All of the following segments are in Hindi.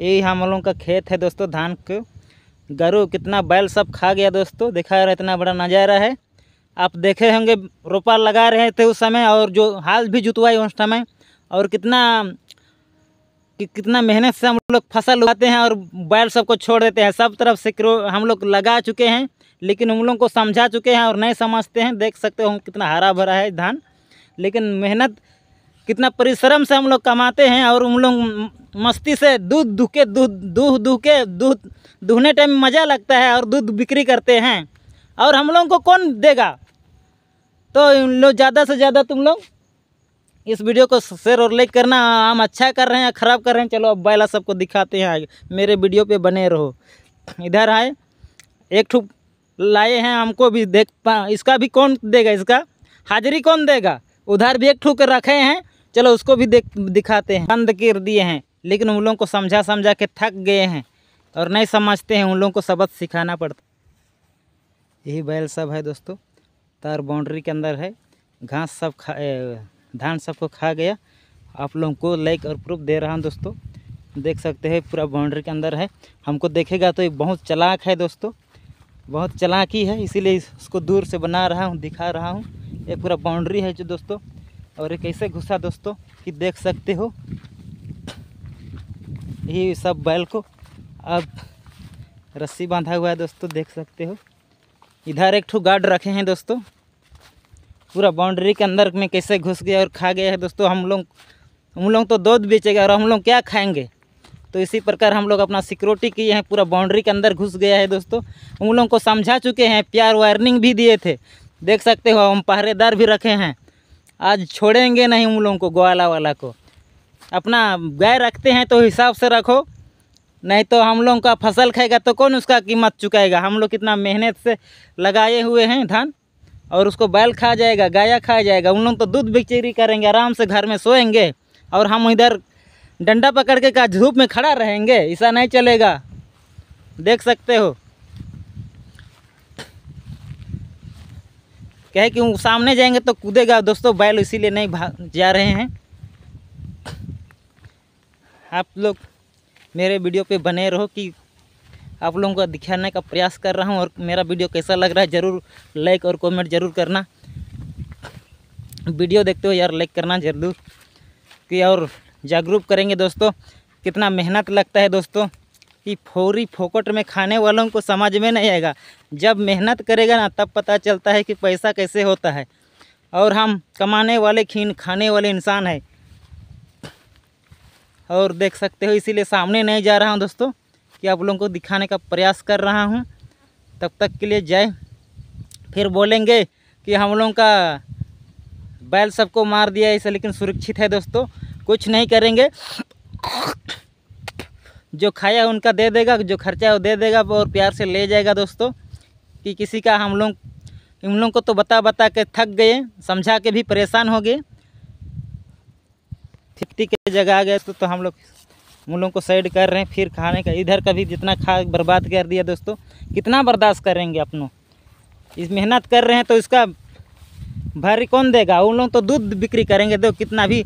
ये हम लोगों का खेत है दोस्तों धान के गरु कितना बैल सब खा गया दोस्तों दिखा रहा इतना बड़ा नज़ारा है आप देखे होंगे रोपा लगा रहे थे उस समय और जो हाल भी जुतवाई उस समय और कितना कि कितना मेहनत से हम लोग फसल उगाते हैं और बैल सबको छोड़ देते हैं सब तरफ से हम लोग लगा चुके हैं लेकिन उन लोगों को समझा चुके हैं और नहीं समझते हैं देख सकते हो कितना हरा भरा है धान लेकिन मेहनत कितना परिश्रम से हम लोग कमाते हैं और हम लोग मस्ती से दूध दुह के दूध दूह दूह के दूध दुहने टाइम मज़ा लगता है और दूध बिक्री करते हैं और हम लोगों को कौन देगा तो उन लोग ज़्यादा से ज़्यादा तुम लोग इस वीडियो को शेयर और लाइक करना हम अच्छा कर रहे हैं ख़राब कर रहे हैं चलो अब बैला सबको दिखाते हैं मेरे वीडियो पे बने रहो इधर आए एक ठूप लाए हैं हमको भी देख पा इसका भी कौन देगा इसका हाजिरी कौन देगा उधर भी एक ठूक रखे हैं चलो उसको भी देख दिखाते हैं बंद कर दिए हैं लेकिन उन लोगों को समझा समझा के थक गए हैं और नहीं समझते हैं उन लोगों को सबक सिखाना पड़ता यही बैल सब है दोस्तों तार बाउंड्री के अंदर है घास सब खा धान सब को खा गया आप लोगों को लाइक और प्रूफ दे रहा हूँ दोस्तों देख सकते हैं पूरा बाउंड्री के अंदर है हमको देखेगा तो ये बहुत चलाक है दोस्तों बहुत चलाक ही है इसीलिए इसको दूर से बना रहा हूँ दिखा रहा हूँ ये पूरा बाउंड्री है जो दोस्तों और ये कैसे घुसा दोस्तों कि देख सकते हो ये सब बैल को अब रस्सी बांधा हुआ है दोस्तों देख सकते हो इधर एक ठू गार्ड रखे हैं दोस्तों पूरा बाउंड्री के अंदर में कैसे घुस गया और खा गया है दोस्तों हम लोग हम लोग तो दूध बेचेगा और हम लोग क्या खाएंगे तो इसी प्रकार हम लोग अपना सिक्योरिटी किए हैं पूरा बाउंड्री के अंदर घुस गया है दोस्तों हम लोग को समझा चुके हैं प्यार वार्निंग भी दिए थे देख सकते हो हम पहरेदार भी रखे हैं आज छोड़ेंगे नहीं उन लोगों को ग्वाला वाला को अपना गाय रखते हैं तो हिसाब से रखो नहीं तो हम लोगों का फसल खाएगा तो कौन उसका कीमत चुकाएगा हम लोग कितना मेहनत से लगाए हुए हैं धान और उसको बैल खा जाएगा गाया खा जाएगा उन लोग तो दूध बिक्री करेंगे आराम से घर में सोएंगे और हम इधर डंडा पकड़ के का धूप में खड़ा रहेंगे ऐसा नहीं चलेगा देख सकते हो क्या है कि सामने जाएंगे तो कूदेगा दोस्तों बैल इसीलिए नहीं भाग जा रहे हैं आप लोग मेरे वीडियो पे बने रहो कि आप लोगों को दिखाने का प्रयास कर रहा हूँ और मेरा वीडियो कैसा लग रहा है ज़रूर लाइक और कमेंट ज़रूर करना वीडियो देखते हो यार लाइक करना ज़रूर कि और जागरूक करेंगे दोस्तों कितना मेहनत लगता है दोस्तों कि फौरी फोकट में खाने वालों को समझ में नहीं आएगा जब मेहनत करेगा ना तब पता चलता है कि पैसा कैसे होता है और हम कमाने वाले खीन खाने वाले इंसान हैं और देख सकते हो इसीलिए सामने नहीं जा रहा हूँ दोस्तों कि आप लोगों को दिखाने का प्रयास कर रहा हूँ तब तक के लिए जय फिर बोलेंगे कि हम लोगों का बैल सबको मार दिया इसे लेकिन सुरक्षित है दोस्तों कुछ नहीं करेंगे जो खाया है उनका दे देगा जो खर्चा है वो दे देगा और प्यार से ले जाएगा दोस्तों कि किसी का हम लोग इन लोगों को तो बता बता के थक गए समझा के भी परेशान हो गए फिफ्टी के जगह आ गए तो, तो हम लोग उन लोगों को साइड कर रहे हैं फिर खाने का इधर का भी जितना खा बर्बाद कर दिया दोस्तों कितना बर्दाश्त करेंगे अपनों इस मेहनत कर रहे हैं तो इसका भारी कौन देगा उन लोग तो दूध बिक्री करेंगे दो कितना भी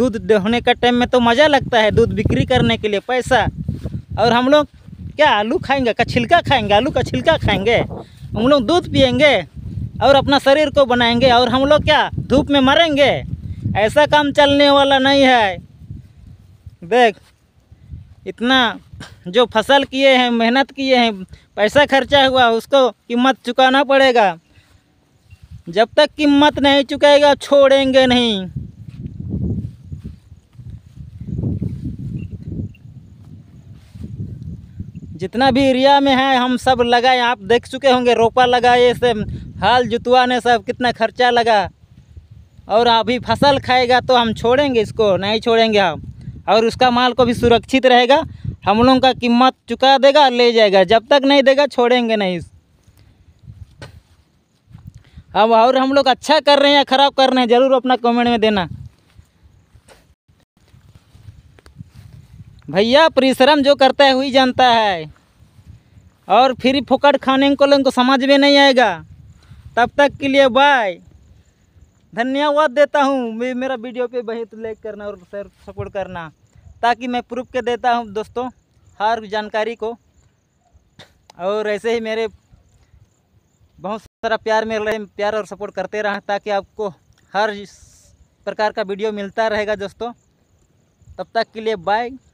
दूध होने का टाइम में तो मज़ा लगता है दूध बिक्री करने के लिए पैसा और हम लोग क्या आलू खाएंगे का छिलका खाएंगे आलू का छिलका खाएंगे हम लोग दूध पियेंगे और अपना शरीर को बनाएंगे और हम लोग क्या धूप में मरेंगे ऐसा काम चलने वाला नहीं है देख इतना जो फसल किए हैं मेहनत किए हैं पैसा खर्चा हुआ उसको कीमत चुकाना पड़ेगा जब तक कीमत नहीं चुकाएगा छोड़ेंगे नहीं जितना भी एरिया में है हम सब लगाए आप देख चुके होंगे रोपा लगाए से हाल जुतवा ने सब कितना खर्चा लगा और अभी फसल खाएगा तो हम छोड़ेंगे इसको नहीं छोड़ेंगे हम और उसका माल को भी सुरक्षित रहेगा हम लोगों का कीमत चुका देगा ले जाएगा जब तक नहीं देगा छोड़ेंगे नहीं अब और हम लोग अच्छा कर रहे हैं या ख़राब कर रहे हैं ज़रूर अपना कमेंट में देना भैया परिश्रम जो करता है वही जानता है और फिर फोकट खाने को लोगों को समझ में नहीं आएगा तब तक के लिए बाय धन्यवाद देता हूँ मैं मेरा वीडियो पे बहुत लाइक करना और शेयर सपोर्ट करना ताकि मैं प्रूफ के देता हूँ दोस्तों हर जानकारी को और ऐसे ही मेरे बहुत सारा प्यार मेरे प्यार और सपोर्ट करते रहें ताकि आपको हर प्रकार का वीडियो मिलता रहेगा दोस्तों तब तक के लिए बाय